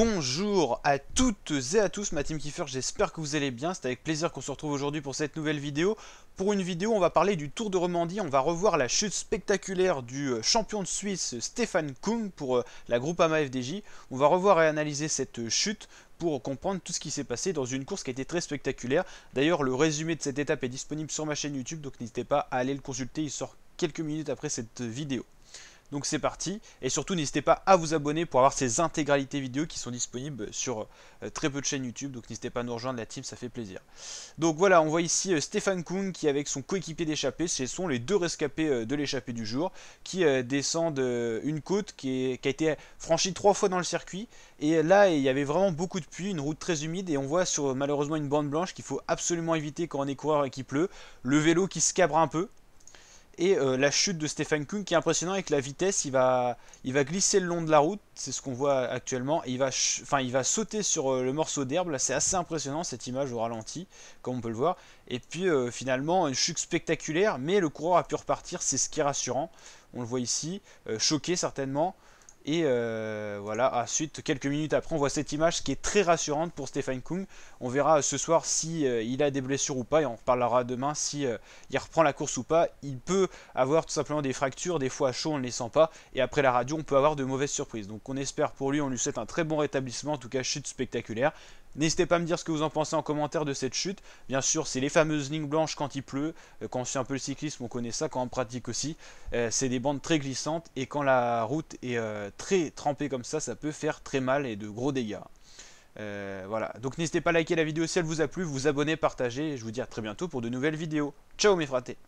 Bonjour à toutes et à tous, ma team Kiefer, j'espère que vous allez bien, c'est avec plaisir qu'on se retrouve aujourd'hui pour cette nouvelle vidéo. Pour une vidéo, on va parler du Tour de Romandie, on va revoir la chute spectaculaire du euh, champion de Suisse Stéphane Kuhn pour euh, la Groupama FDJ. On va revoir et analyser cette euh, chute pour comprendre tout ce qui s'est passé dans une course qui a été très spectaculaire. D'ailleurs, le résumé de cette étape est disponible sur ma chaîne YouTube, donc n'hésitez pas à aller le consulter, il sort quelques minutes après cette vidéo. Donc c'est parti, et surtout n'hésitez pas à vous abonner pour avoir ces intégralités vidéo qui sont disponibles sur euh, très peu de chaînes YouTube, donc n'hésitez pas à nous rejoindre la team, ça fait plaisir. Donc voilà, on voit ici euh, Stéphane Kuhn qui avec son coéquipier d'échappée, ce sont les deux rescapés euh, de l'échappée du jour, qui descendent une côte qui, qui, a été franchie trois fois dans le circuit, et là il y avait vraiment beaucoup de pluie, une route très humide, et on voit sur malheureusement une bande blanche qu'il faut absolument éviter quand on est coureur et qu'il pleut, le vélo qui se cabre un peu, et euh, la chute de Stéphane Kuhn qui est impressionnant avec la vitesse, il va, il va glisser le long de la route, c'est ce qu'on voit actuellement, il va, enfin, il va sauter sur euh, le morceau d'herbe, c'est assez impressionnant cette image au ralenti, comme on peut le voir. Et puis euh, finalement une chute spectaculaire, mais le coureur a pu repartir, c'est ce qui est rassurant, on le voit ici, choqué certainement, et euh, voilà, ensuite, quelques minutes après, on voit cette image qui est très rassurante pour Stéphane Kung. On verra ce soir s'il euh, a des blessures ou pas, et on reparlera demain si euh, il reprend la course ou pas. Il peut avoir tout simplement des fractures, des fois chaud, on ne les sent pas, et après la radio, on peut avoir de mauvaises surprises. Donc on espère pour lui, on lui souhaite un très bon rétablissement, en tout cas chute spectaculaire. N'hésitez pas à me dire ce que vous en pensez en commentaire de cette chute. Bien sûr, c'est les fameuses lignes blanches quand il pleut. Quand on suit un peu le cyclisme, on connaît ça. Quand on pratique aussi, c'est des bandes très glissantes. Et quand la route est très trempé comme ça, ça peut faire très mal et de gros dégâts. Euh, voilà, donc n'hésitez pas à liker la vidéo si elle vous a plu, vous abonner, partager, et je vous dis à très bientôt pour de nouvelles vidéos. Ciao mes fratés